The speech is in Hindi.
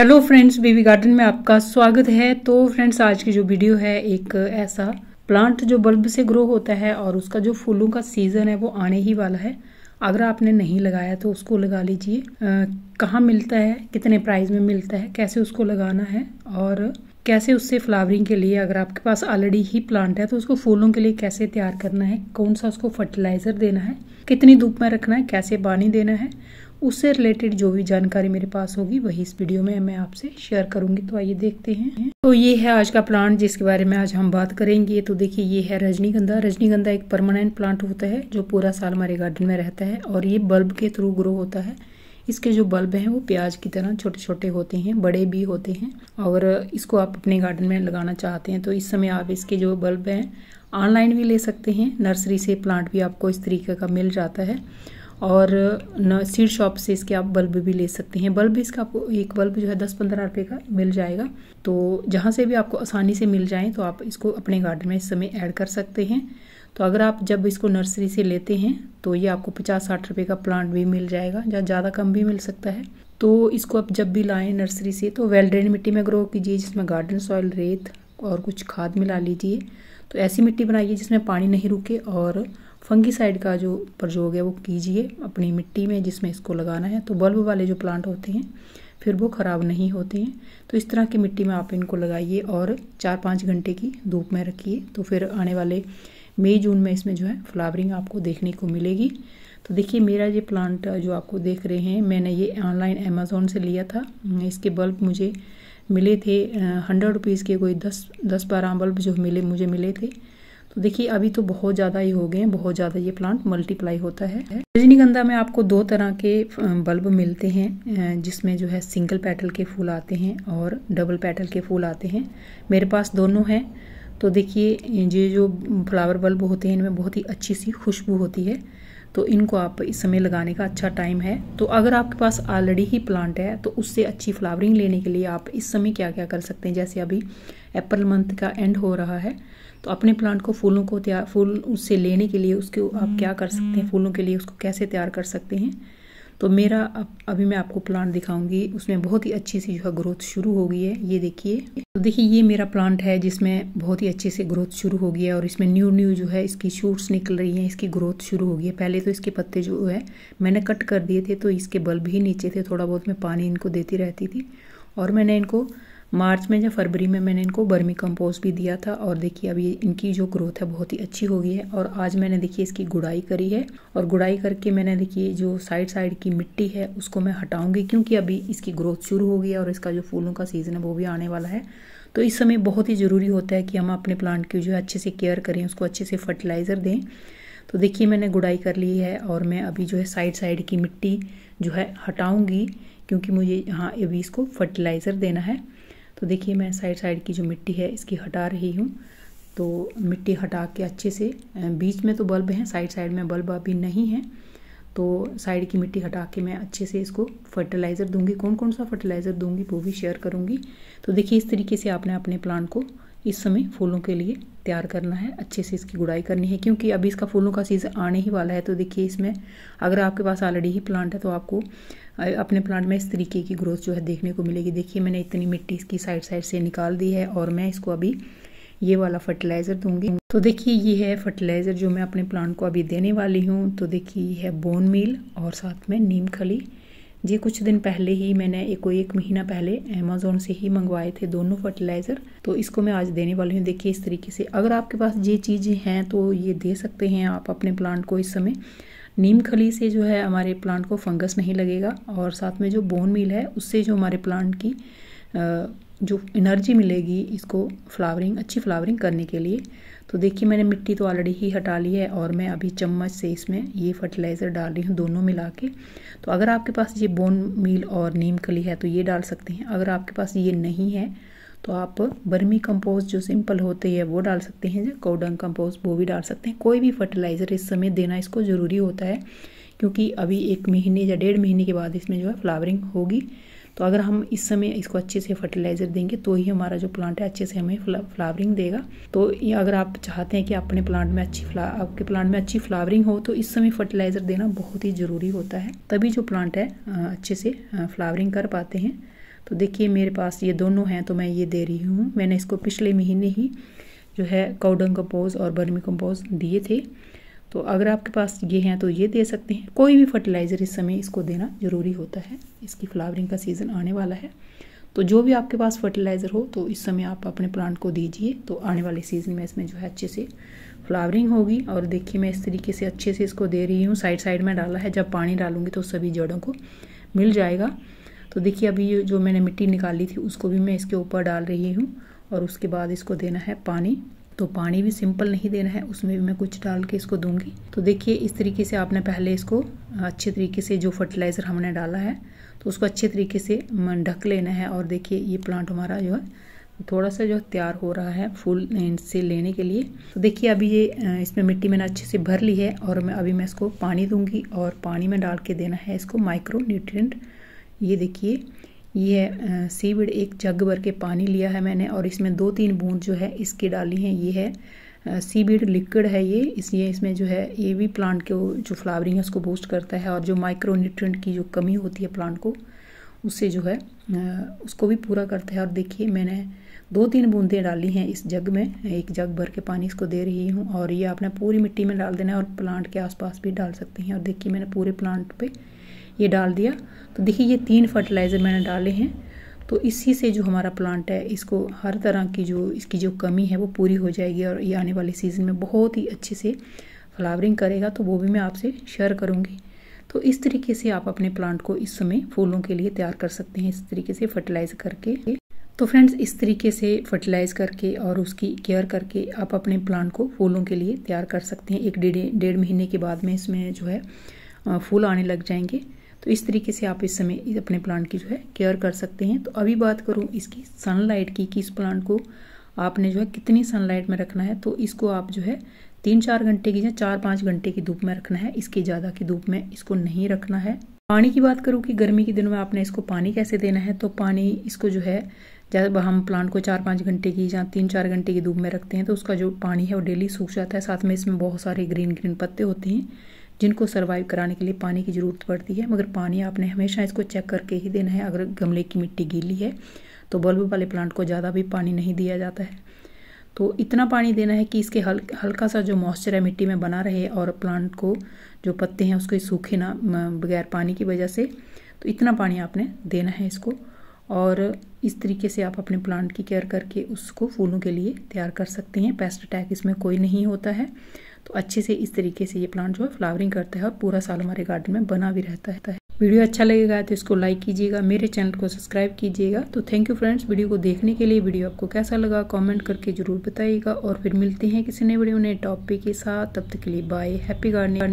हेलो फ्रेंड्स बेबी गार्डन में आपका स्वागत है तो फ्रेंड्स आज की जो वीडियो है एक ऐसा प्लांट जो बल्ब से ग्रो होता है और उसका जो फूलों का सीज़न है वो आने ही वाला है अगर आपने नहीं लगाया तो उसको लगा लीजिए कहाँ मिलता है कितने प्राइस में मिलता है कैसे उसको लगाना है और कैसे उससे फ्लावरिंग के लिए अगर आपके पास ऑलरेडी ही प्लांट है तो उसको फूलों के लिए कैसे तैयार करना है कौन सा उसको फर्टिलाइज़र देना है कितनी धूप में रखना है कैसे पानी देना है उससे रिलेटेड जो भी जानकारी मेरे पास होगी वही इस वीडियो में मैं आपसे शेयर करूंगी तो आइए देखते हैं तो ये है आज का प्लांट जिसके बारे में आज हम बात करेंगे तो देखिए ये है रजनीगंधा रजनीगंधा एक परमानेंट प्लांट होता है जो पूरा साल हमारे गार्डन में रहता है और ये बल्ब के थ्रू ग्रो होता है इसके जो बल्ब हैं वो प्याज की तरह छोटे छोटे होते हैं बड़े भी होते हैं और इसको आप अपने गार्डन में लगाना चाहते हैं तो इस समय आप इसके जो बल्ब हैं ऑनलाइन भी ले सकते हैं नर्सरी से प्लांट भी आपको इस तरीके का मिल जाता है और न सीड शॉप से इसके आप बल्ब भी ले सकते हैं बल्ब इसका आपको एक बल्ब जो है दस पंद्रह रुपये का मिल जाएगा तो जहाँ से भी आपको आसानी से मिल जाए तो आप इसको अपने गार्डन में इस समय ऐड कर सकते हैं तो अगर आप जब इसको नर्सरी से लेते हैं तो ये आपको पचास साठ रुपये का प्लांट भी मिल जाएगा या ज़्यादा कम भी मिल सकता है तो इसको आप जब भी लाएँ नर्सरी से तो वेल ड्रेन मिट्टी में ग्रो कीजिए जिसमें गार्डन सॉइल रेत और कुछ खाद मिला लीजिए तो ऐसी मिट्टी बनाइए जिसमें पानी नहीं रुके और फंगीसाइड का जो प्रयोग है वो कीजिए अपनी मिट्टी में जिसमें इसको लगाना है तो बल्ब वाले जो प्लांट होते हैं फिर वो ख़राब नहीं होते हैं तो इस तरह की मिट्टी में आप इनको लगाइए और चार पाँच घंटे की धूप में रखिए तो फिर आने वाले मई जून में इसमें जो है फ्लावरिंग आपको देखने को मिलेगी तो देखिए मेरा ये प्लांट जो आपको देख रहे हैं मैंने ये ऑनलाइन अमेज़ोन से लिया था इसके बल्ब मुझे मिले थे हंड्रेड रुपीज़ के कोई दस दस बारह बल्ब जो मिले मुझे मिले थे तो देखिए अभी तो बहुत ज़्यादा ही हो गए हैं बहुत ज़्यादा ये प्लांट मल्टीप्लाई होता है रजनीगंधा में आपको दो तरह के बल्ब मिलते हैं जिसमें जो है सिंगल पेटल के फूल आते हैं और डबल पेटल के फूल आते हैं मेरे पास दोनों हैं तो देखिए ये जो फ्लावर बल्ब होते हैं इनमें बहुत ही अच्छी सी खुशबू होती है तो इनको आप इस समय लगाने का अच्छा टाइम है तो अगर आपके पास ऑलरेडी ही प्लांट है तो उससे अच्छी फ्लावरिंग लेने के लिए आप इस समय क्या क्या कर सकते हैं जैसे अभी अप्रैल मंथ का एंड हो रहा है तो अपने प्लांट को फूलों को तैयार फूल उससे लेने के लिए उसको आप क्या कर सकते हैं हम्म, हम्म। फूलों के लिए उसको कैसे तैयार कर सकते हैं तो मेरा अब अभी मैं आपको प्लांट दिखाऊंगी उसमें बहुत ही अच्छी सी जो है ग्रोथ शुरू हो गई है ये देखिए तो देखिए ये मेरा प्लांट है जिसमें बहुत ही अच्छे से ग्रोथ शुरू हो गई है और इसमें न्यू न्यू जो है इसकी शूट्स निकल रही हैं इसकी ग्रोथ शुरू हो गई है पहले तो इसके पत्ते जो है मैंने कट कर दिए थे तो इसके बल्ब ही नीचे थे थोड़ा बहुत मैं पानी इनको देती रहती थी और मैंने इनको मार्च में या फरवरी में मैंने इनको बर्मी कंपोस्ट भी दिया था और देखिए अब ये इनकी जो ग्रोथ है बहुत ही अच्छी हो गई है और आज मैंने देखिए इसकी गुड़ाई करी है और गुड़ाई करके मैंने देखिए जो साइड साइड की मिट्टी है उसको मैं हटाऊंगी क्योंकि अभी इसकी ग्रोथ शुरू हो गई है और इसका जो फूलों का सीज़न है वो भी आने वाला है तो इस समय बहुत ही ज़रूरी होता है कि हम अपने प्लांट की जो है अच्छे से केयर करें उसको अच्छे से फर्टिलाइज़र दें तो देखिए मैंने गुड़ाई कर ली है और मैं अभी जो है साइड साइड की मिट्टी जो है हटाऊँगी क्योंकि मुझे यहाँ अभी इसको फर्टिलाइज़र देना है तो देखिए मैं साइड साइड की जो मिट्टी है इसकी हटा रही हूँ तो मिट्टी हटा के अच्छे से बीच में तो बल्ब हैं साइड साइड में बल्ब अभी नहीं है तो साइड की मिट्टी हटा के मैं अच्छे से इसको फर्टिलाइज़र दूंगी कौन कौन सा फर्टिलाइज़र दूंगी वो भी शेयर करूंगी तो देखिए इस तरीके से आपने अपने प्लांट को इस समय फूलों के लिए तैयार करना है अच्छे से इसकी गुड़ाई करनी है क्योंकि अभी इसका फूलों का सीज़न आने ही वाला है तो देखिए इसमें अगर आपके पास ऑलरेडी ही प्लांट है तो आपको अपने प्लांट में इस तरीके की ग्रोथ जो है देखने को मिलेगी देखिए मैंने इतनी मिट्टी इसकी साइड साइड से निकाल दी है और मैं इसको अभी ये वाला फर्टिलाइज़र दूंगी तो देखिए ये है फर्टिलाइज़र जो मैं अपने प्लांट को अभी देने वाली हूँ तो देखिए ये है बोन मील और साथ में नीम खली जी कुछ दिन पहले ही मैंने एक कोई एक महीना पहले अमेजोन से ही मंगवाए थे दोनों फर्टिलाइज़र तो इसको मैं आज देने वाली हूँ देखिए इस तरीके से अगर आपके पास ये चीज़ें हैं तो ये दे सकते हैं आप अपने प्लांट को इस समय नीम खली से जो है हमारे प्लांट को फंगस नहीं लगेगा और साथ में जो बोन मील है उससे जो हमारे प्लांट की जो एनर्जी मिलेगी इसको फ्लावरिंग अच्छी फ्लावरिंग करने के लिए तो देखिए मैंने मिट्टी तो ऑलरेडी ही हटा ली है और मैं अभी चम्मच से इसमें ये फर्टिलाइज़र डाल रही हूँ दोनों मिला के तो अगर आपके पास ये बोन मील और नीम कली है तो ये डाल सकते हैं अगर आपके पास ये नहीं है तो आप बर्मी कंपोस्ट जो सिंपल होते हैं वो डाल सकते हैं या कोडंग कंपोस्ट वो भी डाल सकते हैं कोई भी फर्टिलाइज़र इस समय देना इसको ज़रूरी होता है क्योंकि अभी एक महीने या डेढ़ महीने के बाद इसमें जो है फ्लावरिंग होगी तो अगर हम इस समय इसको अच्छे से फर्टिलाइज़र देंगे तो ही हमारा जो प्लांट है अच्छे से हमें फ्लावरिंग देगा तो ये अगर आप चाहते हैं कि अपने प्लांट में अच्छी फ्ला आपके प्लांट में अच्छी फ्लावरिंग हो तो इस समय फर्टिलाइज़र देना बहुत ही ज़रूरी होता है तभी जो प्लांट है अच्छे से फ्लावरिंग कर पाते हैं तो देखिए मेरे पास ये दोनों हैं तो मैं ये दे रही हूँ मैंने इसको पिछले महीने ही जो है कौडंग कम्पोज और बर्मी कम्पोज दिए थे तो अगर आपके पास ये हैं तो ये दे सकते हैं कोई भी फर्टिलाइज़र इस समय इसको देना ज़रूरी होता है इसकी फ्लावरिंग का सीज़न आने वाला है तो जो भी आपके पास फर्टिलाइज़र हो तो इस समय आप अपने प्लांट को दीजिए तो आने वाले सीज़न में इसमें जो है अच्छे से फ्लावरिंग होगी और देखिए मैं इस तरीके से अच्छे से इसको दे रही हूँ साइड साइड में डाला है जब पानी डालूंगी तो सभी जड़ों को मिल जाएगा तो देखिए अभी जो मैंने मिट्टी निकाली थी उसको भी मैं इसके ऊपर डाल रही हूँ और उसके बाद इसको देना है पानी तो पानी भी सिंपल नहीं देना है उसमें भी मैं कुछ डाल के इसको दूंगी तो देखिए इस तरीके से आपने पहले इसको अच्छे तरीके से जो फर्टिलाइज़र हमने डाला है तो उसको अच्छे तरीके से ढक लेना है और देखिए ये प्लांट हमारा जो है थोड़ा सा जो तैयार हो रहा है फूल से लेने के लिए तो देखिए अभी ये इसमें मिट्टी मैंने अच्छे से भर ली है और मैं अभी मैं इसको पानी दूंगी और पानी में डाल के देना है इसको माइक्रो न्यूट्रिएंट ये देखिए ये सीविड एक जग भर के पानी लिया है मैंने और इसमें दो तीन बूंद जो है इसकी डाली हैं ये है सीविड लिक्विड है ये इसलिए इसमें जो है ये भी प्लांट के जो फ्लावरिंग है उसको बूस्ट करता है और जो माइक्रो की जो कमी होती है प्लांट को उससे जो है उसको भी पूरा करता है और देखिए मैंने दो तीन बूंदें डाली हैं इस जग में एक जग भर के पानी इसको दे रही हूँ और ये आपने पूरी मिट्टी में डाल देना है और प्लांट के आसपास भी डाल सकते हैं और देखिए मैंने पूरे प्लांट पे ये डाल दिया तो देखिए ये तीन फर्टिलाइज़र मैंने डाले हैं तो इसी से जो हमारा प्लांट है इसको हर तरह की जो इसकी जो कमी है वो पूरी हो जाएगी और ये आने वाले सीज़न में बहुत ही अच्छे से फ्लावरिंग करेगा तो वो भी मैं आपसे शेयर करूँगी तो इस तरीके से आप अपने प्लांट को इस समय फूलों के लिए तैयार कर सकते हैं इस तरीके से फर्टिलाइज करके तो फ्रेंड्स इस तरीके से फर्टिलाइज करके और उसकी केयर करके आप अपने प्लांट को फूलों के लिए तैयार कर सकते हैं एक डेढ़ डेढ़ महीने के बाद में इसमें जो है फूल आने लग जाएंगे तो इस तरीके से आप इस समय अपने प्लांट की जो है केयर कर सकते हैं तो अभी बात करूँ इसकी सनलाइट की कि इस प्लांट को आपने जो है कितनी सनलाइट में रखना है तो इसको आप जो है तीन चार घंटे की या चार पाँच घंटे की धूप में रखना है इसके ज़्यादा की धूप में इसको नहीं रखना है पानी की बात करूँ कि गर्मी के दिनों में आपने इसको पानी कैसे देना है तो पानी इसको जो है जब हम प्लांट को चार पाँच घंटे की या तीन चार घंटे की धूप में रखते हैं तो उसका जो पानी है वो डेली सूख जाता है साथ में इसमें बहुत सारे ग्रीन ग्रीन पत्ते होते हैं जिनको सर्वाइव कराने के लिए पानी की ज़रूरत पड़ती है मगर पानी आपने हमेशा इसको चेक करके ही देना है अगर गमले की मिट्टी गीली है तो बल्ब वाले प्लांट को ज़्यादा भी पानी नहीं दिया जाता है तो इतना पानी देना है कि इसके हल हल्का सा जो मॉइस्चर है मिट्टी में बना रहे और प्लांट को जो पत्ते हैं उसको सूखे ना बगैर पानी की वजह से तो इतना पानी आपने देना है इसको और इस तरीके से आप अपने प्लांट की केयर करके उसको फूलों के लिए तैयार कर सकते हैं पेस्ट अटैक इसमें कोई नहीं होता है तो अच्छे से इस तरीके से ये प्लांट जो है फ्लावरिंग करता है और पूरा साल हमारे गार्डन में बना भी रहता है वीडियो अच्छा लगेगा तो इसको लाइक कीजिएगा मेरे चैनल को सब्सक्राइब कीजिएगा तो थैंक यू फ्रेंड्स वीडियो को देखने के लिए वीडियो आपको कैसा लगा कमेंट करके जरूर बताइएगा और फिर मिलते हैं किसी नए वीडियो नए टॉपिक के साथ तब तक के लिए बाय हैप्पी गार्डनिंग